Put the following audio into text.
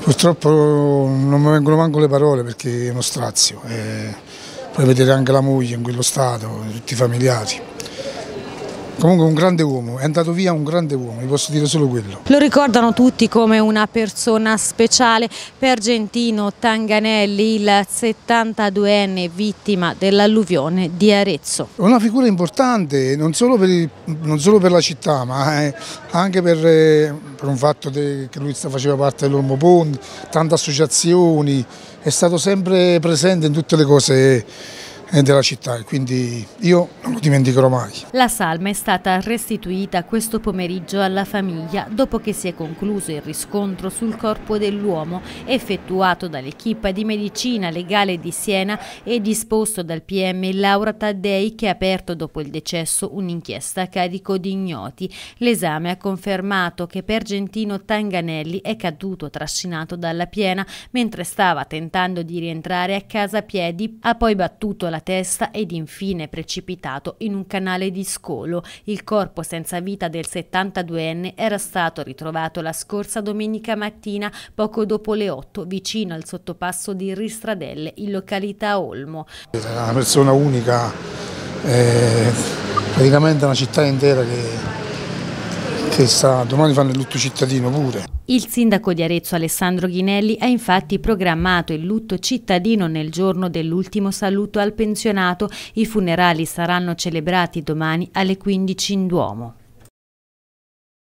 Purtroppo non mi vengono manco le parole perché è uno strazio, eh, poi vedere anche la moglie in quello stato, tutti i familiari. Comunque un grande uomo, è andato via un grande uomo, vi posso dire solo quello. Lo ricordano tutti come una persona speciale. Per Gentino Tanganelli, il 72enne vittima dell'alluvione di Arezzo. Una figura importante non solo per, il, non solo per la città, ma eh, anche per, eh, per un fatto che lui faceva parte dell'Olmo Pond, tante associazioni, è stato sempre presente in tutte le cose della città e quindi io non lo dimenticherò mai. La salma è stata restituita questo pomeriggio alla famiglia dopo che si è concluso il riscontro sul corpo dell'uomo effettuato dall'equipa di medicina legale di Siena e disposto dal PM Laura Taddei che ha aperto dopo il decesso un'inchiesta a carico di ignoti. L'esame ha confermato che per Gentino Tanganelli è caduto trascinato dalla piena mentre stava tentando di rientrare a casa a piedi, ha poi battuto la testa ed infine precipitato in un canale di scolo. Il corpo senza vita del 72enne era stato ritrovato la scorsa domenica mattina poco dopo le 8 vicino al sottopasso di Ristradelle in località Olmo. Era una persona unica, eh, praticamente una città intera che che sta, domani fanno il lutto cittadino pure. Il sindaco di Arezzo Alessandro Ghinelli ha infatti programmato il lutto cittadino nel giorno dell'ultimo saluto al pensionato. I funerali saranno celebrati domani alle 15 in Duomo.